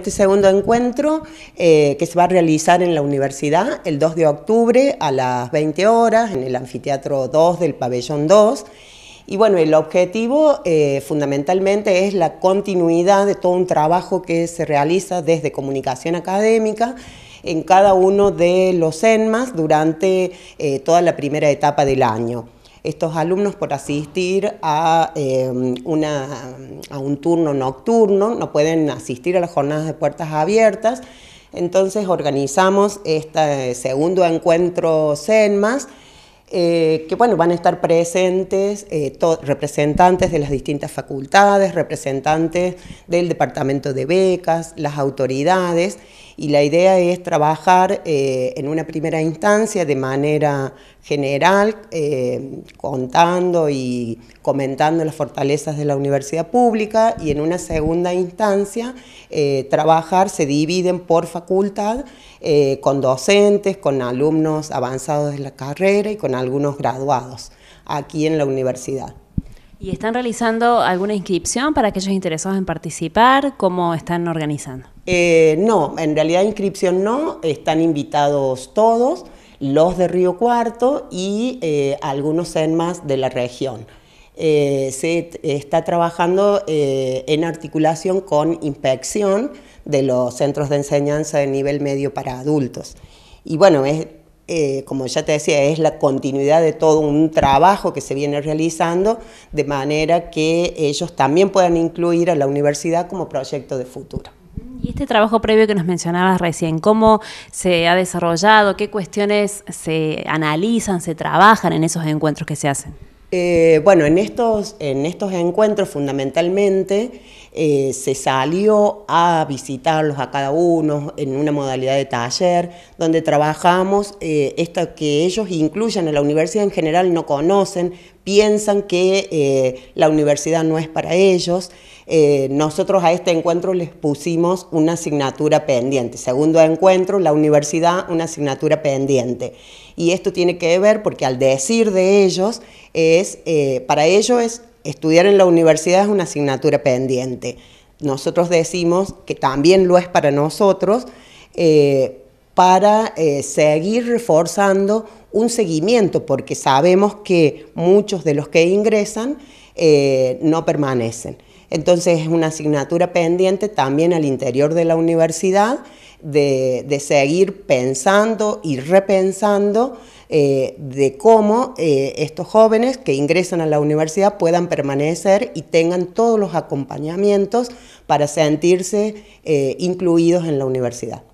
este segundo encuentro eh, que se va a realizar en la universidad el 2 de octubre a las 20 horas en el anfiteatro 2 del pabellón 2. Y bueno, el objetivo eh, fundamentalmente es la continuidad de todo un trabajo que se realiza desde comunicación académica en cada uno de los ENMAS durante eh, toda la primera etapa del año estos alumnos por asistir a, em, a un turno nocturno, no pueden asistir a las jornadas de puertas abiertas. Entonces organizamos este segundo encuentro CENMAS, eh, que bueno, van a estar presentes eh, representantes de las distintas facultades, representantes del departamento de becas, las autoridades y la idea es trabajar eh, en una primera instancia de manera general, eh, contando y comentando las fortalezas de la universidad pública y en una segunda instancia eh, trabajar, se dividen por facultad con docentes, con alumnos avanzados de la carrera y con algunos graduados aquí en la universidad. ¿Y están realizando alguna inscripción para aquellos interesados en participar? ¿Cómo están organizando? Eh, no, en realidad inscripción no, están invitados todos, los de Río Cuarto y eh, algunos ENMAS de la región. Eh, se está trabajando eh, en articulación con inspección de los centros de enseñanza de nivel medio para adultos. Y bueno, es eh, como ya te decía, es la continuidad de todo un trabajo que se viene realizando, de manera que ellos también puedan incluir a la universidad como proyecto de futuro. Y este trabajo previo que nos mencionabas recién, ¿cómo se ha desarrollado? ¿Qué cuestiones se analizan, se trabajan en esos encuentros que se hacen? Eh, bueno, en estos, en estos encuentros fundamentalmente eh, se salió a visitarlos a cada uno en una modalidad de taller, donde trabajamos eh, esto que ellos incluyen en la universidad en general no conocen, piensan que eh, la universidad no es para ellos. Eh, nosotros a este encuentro les pusimos una asignatura pendiente. Segundo encuentro, la universidad, una asignatura pendiente. Y esto tiene que ver porque al decir de ellos, es, eh, para ellos es, estudiar en la universidad es una asignatura pendiente. Nosotros decimos que también lo es para nosotros, para seguir reforzando un seguimiento, porque sabemos que muchos de los que ingresan eh, no permanecen. Entonces es una asignatura pendiente también al interior de la universidad de, seguir pensando y repensando eh, de cómo eh, estos jóvenes que ingresan a la universidad puedan permanecer y tengan todos los acompañamientos para sentirse incluidos en la universidad.